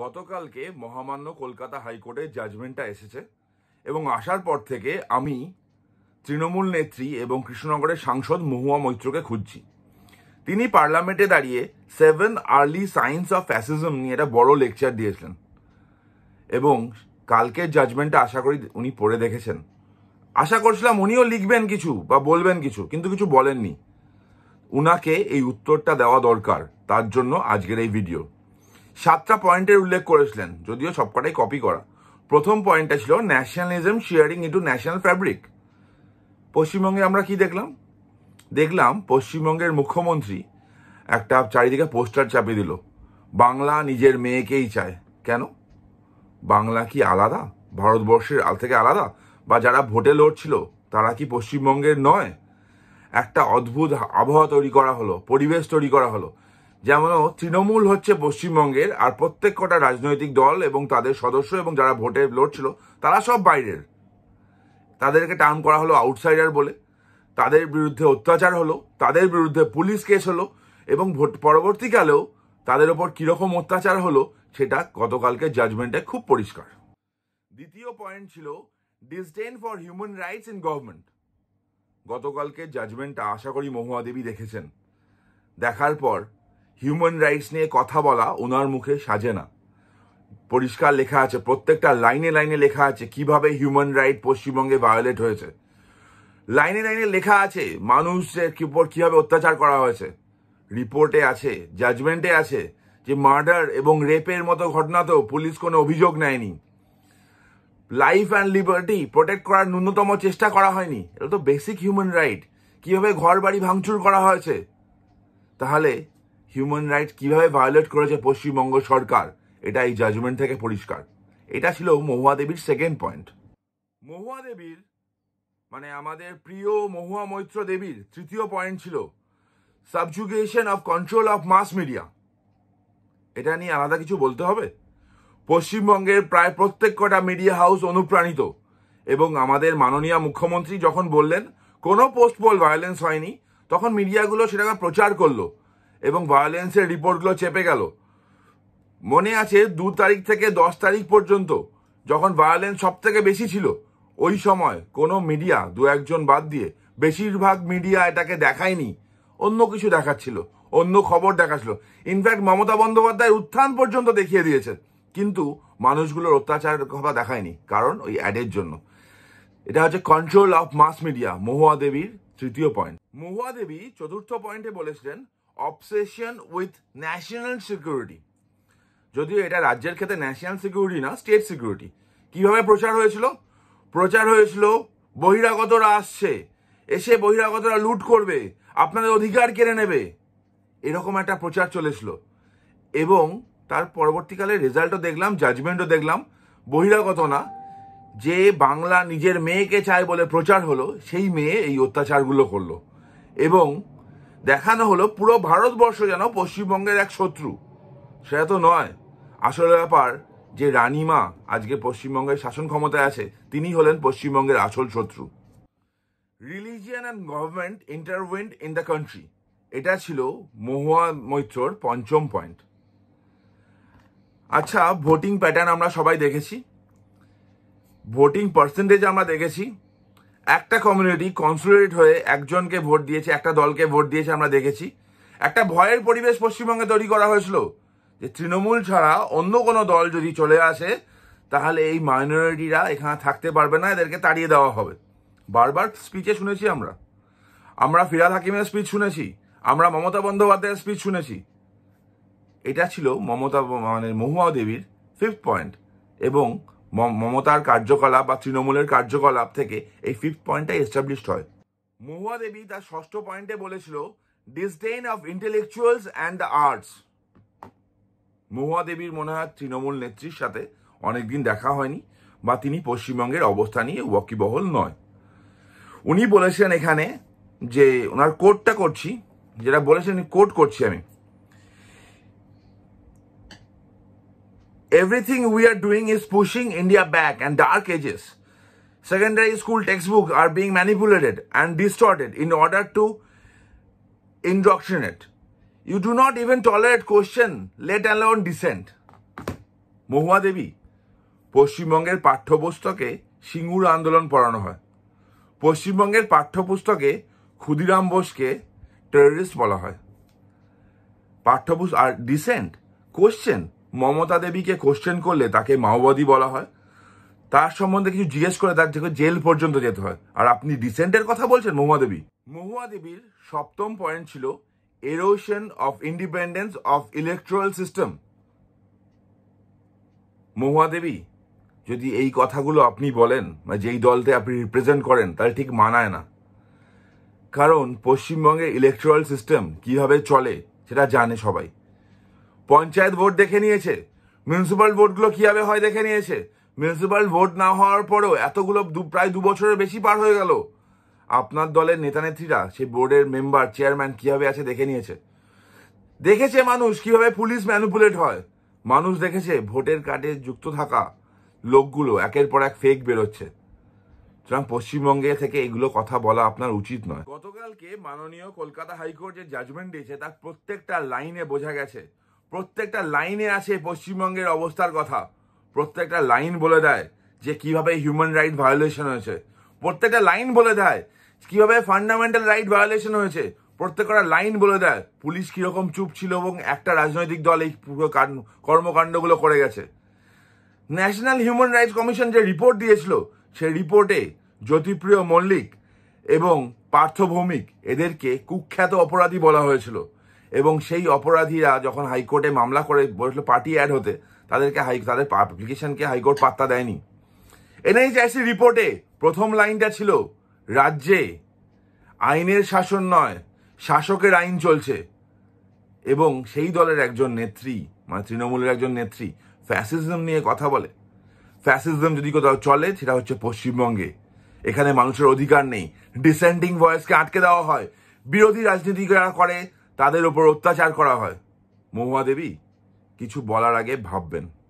গতকালকে মহামান্য কলকাতা হাইকোর্টের জাজমেন্টটা এসেছে এবং আসার পর থেকে আমি তৃণমূল নেত্রী এবং কৃষ্ণনগরের সাংসদ মহুয়া মৈত্রকে খুঁজছি তিনি পার্লামেন্টে দাঁড়িয়ে seven early signs of fascism নিয়ে একটা বড় লেকচার দিয়েছিলেন এবং কালকের জাজমেন্টটা আশা করি উনি পড়ে দেখেছেন আশা করছিলাম উনিও লিখবেন কিছু বা বলবেন কিছু কিন্তু কিছু বলেননি উনাকে এই উত্তরটা দেওয়া দরকার তার জন্য আজকের এই ভিডিও সাতটা পয়েন্টের উল্লেখ করেছিলেন যদিও সবকটাই কপি করা প্রথম পয়েন্টটা ছিল nationalism sharing into national fabric পশ্চিমবঙ্গে আমরা কি দেখলাম দেখলাম পশ্চিমবঙ্গের মুখ্যমন্ত্রী একটা চারিদিকে পোস্টার চাপিয়ে দিল বাংলা নিজের মেয়েকেই চায় কেন বাংলা কি আলাদা ভারতবর্ষের আল থেকে আলাদা বা যারা ভোটে লড়ছিল তারা কি পশ্চিমবঙ্গের নয় একটা অদ্ভুত আবহাওয়া তৈরি করা হলো পরিবেশ তৈরি করা হলো যেমন তৃণমূল হচ্ছে পশ্চিমবঙ্গের আর প্রত্যেক কটা রাজনৈতিক দল এবং তাদের সদস্য এবং যারা ভোটে লড়ছিল তারা সব বাইরের তাদেরকে টার্ম করা হলো আউটসাইডার বলে তাদের বিরুদ্ধে অত্যাচার হলো তাদের বিরুদ্ধে পুলিশ কেস হলো এবং ভোট পরবর্তীকালেও তাদের ওপর কীরকম অত্যাচার হলো সেটা গতকালকে জাজমেন্টে খুব পরিষ্কার দ্বিতীয় পয়েন্ট ছিল disdain for human rights in government গতকালকে জাজমেন্টটা আশা করি মহুয়া দেবী দেখেছেন দেখার পর হিউম্যান রাইটস নিয়ে কথা বলা ওনার মুখে সাজে না পরিষ্কার লেখা আছে প্রত্যেকটা লাইনে লাইনে লেখা আছে কিভাবে হিউম্যান রাইট পশ্চিমবঙ্গে ভায়োলেট হয়েছে লাইনে লাইনে লেখা আছে মানুষের উপর কিভাবে অত্যাচার করা হয়েছে রিপোর্টে আছে জাজমেন্টে আছে যে মার্ডার এবং রেপের মতো ঘটনাতেও পুলিশ কোনো অভিযোগ নেয়নি লাইফ অ্যান্ড লিবার্টি প্রোটেক্ট করার ন্যূনতম চেষ্টা করা হয়নি এটা তো বেসিক হিউম্যান রাইট কিভাবে ঘর বাড়ি ভাঙচুর করা হয়েছে তাহলে হিউম্যান রাইটস কিভাবে ভায়োলেট করেছে পশ্চিমবঙ্গ সরকার এটা এই জাজমেন্ট থেকে পরিষ্কার এটা ছিল মহুয়া দেবীর সেকেন্ড পয়েন্ট মহুয়া দেবীর মানে আমাদের প্রিয় মহুয়া মৈত্র দেবীর তৃতীয় পয়েন্ট ছিল subjugation of control of mass media এটা নিয়ে আলাদা কিছু বলতে হবে পশ্চিমবঙ্গের প্রায় প্রত্যেক কটা মিডিয়া হাউস অনুপ্রাণিত এবং আমাদের মাননীয় মুখ্যমন্ত্রী যখন বললেন কোনো পোস্ট পোল ভায়োলেন্স হয়নি তখন মিডিয়াগুলো সেটাকে প্রচার করলো এবং ভায়োলেন্সের রিপোর্টগুলো চেপে গেল মনে আছে দু তারিখ থেকে দশ তারিখ পর্যন্ত যখন ভায়োলেন্স সব থেকে বেশি ছিল ওই সময় কোনো মিডিয়া দু একজন বাদ দিয়ে বেশিরভাগ মিডিয়া এটাকে দেখায়নি অন্য কিছু দেখাচ্ছিল অন্য খবর দেখাচ্ছিল ইনফ্যাক্ট মমতা বন্দ্যোপাধ্যায়ের উত্থান পর্যন্ত দেখিয়ে দিয়েছেন কিন্তু মানুষগুলোর অত্যাচার কথা দেখায়নি কারণ ওই অ্যাডের জন্য এটা হচ্ছে control of mass media Mahua দেবীর তৃতীয় পয়েন্ট মহুয়া দেবী চতুর্থ পয়েন্টে বলেছিলেন অবসেশন উইথ ন্যাশনাল সিকিউরিটি যদিও এটা রাজ্যের ক্ষেত্রে ন্যাশনাল সিকিউরিটি না স্টেট সিকিউরিটি কিভাবে প্রচার হয়েছিল প্রচার হয়েছিল বহিরাগতরা আসছে এসে বহিরাগতরা লুট করবে আপনাদের অধিকার কেড়ে নেবে এরকম একটা প্রচার চলেছিল এবং তার পরবর্তীকালে রেজাল্টও দেখলাম জাজমেন্টও দেখলাম বহিরাগত না যে বাংলা নিজের মেয়েকে চায় বলে প্রচার হলো সেই মেয়ে এই অত্যাচারগুলো করলো এবং দেখানো হলো পুরো ভারতবর্ষ যেন পশ্চিমবঙ্গের এক শত্রু সেটা তো নয় আসল ব্যাপার যে রানীমা আজকে পশ্চিমবঙ্গের শাসন ক্ষমতায় আছে তিনি হলেন পশ্চিমবঙ্গের আসল শত্রু religion and government intertwined in the country এটা ছিল মহুয়া মৈত্রর পঞ্চম পয়েন্ট আচ্ছা ভোটিং প্যাটার্ন আমরা সবাই দেখেছি ভোটিং পার্সেন্টেজ আমরা দেখেছি একটা কমিউনিটি কনসোলিডেট হয়ে একজনকে ভোট দিয়েছে একটা দলকে ভোট দিয়েছে আমরা দেখেছি একটা ভয়ের পরিবেশ পশ্চিমবঙ্গে তৈরি করা হয়েছিল যে তৃণমূল ছাড়া অন্য কোনো দল যদি চলে আসে তাহলে এই মাইনরিটিরা এখানে থাকতে পারবে না এদেরকে তাড়িয়ে দেওয়া হবে বারবার স্পিচে শুনেছি আমরা আমরা ফিরাদ হাকিমের স্পিচ শুনেছি আমরা মমতা বন্দ্যোপাধ্যায়ের স্পিচ শুনেছি এটা ছিল মমতা মানে মহুয়া দেবীর ফিফথ পয়েন্ট এবং মমতার কার্যকলাপ বা তৃণমূলের কার্যকলাপ থেকে এই ফিফথ পয়েন্টটা এস্টাবলিশড হয় মহুয়া দেবী তার ষষ্ঠ পয়েন্টে বলেছিল disdain of intellectuals and the arts Mahua দেবীর মনে হয় তৃণমূল নেত্রীর সাথে অনেকদিন দেখা হয়নি বা তিনি পশ্চিমবঙ্গের অবস্থা নিয়ে ওয়াকিবহল নয় উনি বলেছেন এখানে যে ওনার কোর্টটা করছি যেটা বলেছেন কোট করছি আমি Everything we are doing is pushing India back and dark ages. Secondary school textbooks are being manipulated and distorted in order to indoctrinate. You do not even tolerate question, let alone dissent. Mohua Devi, পশ্চিমবঙ্গের পাঠ্যপুস্তকে সিঙ্গুর আন্দোলন পড়ানো হয় পশ্চিমবঙ্গের পাঠ্যপুস্তকে Khudiram বোসকে terrorist বলা হয় পাঠ্যপুস্তক আর dissent question Mamata দেবীকে question করলে তাকে মাওবাদী বলা হয় তার সম্বন্ধে কিছু জিজ্ঞেস করে তার থেকে জেল পর্যন্ত যেতে হয় আর আপনি রিসেন্টের কথা বলছেন মহুয়া দেবী মহুয়া দেবীর সপ্তম পয়েন্ট ছিল erosion of independence of electoral system Mahua Debi যদি এই কথাগুলো আপনি বলেন বা মানে যেই দলতে আপনি রিপ্রেজেন্ট করেন তাহলে ঠিক মানায় না কারণ পশ্চিমবঙ্গের ইলেকট্রাল সিস্টেম কিভাবে চলে সেটা জানে সবাই পঞ্চায়েত ভোট দেখে নিয়েছে মিউনিসিপ্যাল ভোটগুলো কিভাবে হয় দেখে নিয়েছে মিউনিসিপ্যাল ভোট না হওয়ার পরেও এতগুলো প্রায় দু বছরের বেশি পার হয়ে গেল আপনার দলের নেতানেত্রীরা সেই বোর্ডের মেম্বার চেয়ারম্যান কিভাবে আছে দেখে নিয়েছে দেখেছে মানুষ কিভাবে পুলিশ ম্যানুপুলেট হয় মানুষ দেখেছে ভোটের কার্ডে যুক্ত থাকা লোকগুলো একের পর এক ফেক বেরোচ্ছে সুতরাং পশ্চিমবঙ্গে থেকে এগুলো কথা বলা আপনার উচিত নয় গতকালকে মাননীয় কলকাতা হাইকোর্ট যে জাজমেন্ট দিয়েছে তার প্রত্যেকটা লাইনে বোঝা গেছে প্রত্যেকটা লাইনে আছে পশ্চিমবঙ্গের অবস্থার কথা প্রত্যেকটা লাইন বলে দেয় যে কিভাবে হিউম্যান রাইট ভায়োলেশন হয়েছে প্রত্যেকটা লাইন বলে দেয় কিভাবে ফান্ডামেন্টাল রাইট ভায়োলেশন হয়েছে প্রত্যেকটা লাইন বলে দেয় পুলিশ কিরকম চুপ ছিল এবং একটা রাজনৈতিক দল এই পুরো কর্মকাণ্ডগুলো করে গেছে ন্যাশনাল হিউম্যান রাইটস কমিশন যে রিপোর্ট দিয়েছিল সেই রিপোর্টে জ্যোতিপ্রিয় মল্লিক এবং পার্থ ভৌমিক এদেরকে কুখ্যাত অপরাধী বলা হয়েছিল এবং সেই অপরাধীরা যখন হাইকোর্টে মামলা করে বসল পার্টি অ্যাড হতে তাদেরকে হাই তাদের অ্যাপ্লিকেশনকে হাইকোর্ট পাত্তা দেয়নি এনএইচআইসি রিপোর্টে প্রথম লাইনটা ছিল রাজ্যে আইনের শাসন নয় শাসকের আইন চলছে এবং সেই দলের একজন নেত্রী মানে তৃণমূলের একজন নেত্রী ফ্যাসিজম নিয়ে কথা বলে ফ্যাসিজম যদি কোথাও চলে সেটা হচ্ছে পশ্চিমবঙ্গে এখানে মানুষের অধিকার নেই ডিসেন্ডিং ভয়েসকে আটকে দেওয়া হয় বিরোধী রাজনীতিকরা যারা করে তাদের ওপর অত্যাচার করা হয় মহুয়া দেবী কিছু বলার আগে ভাববেন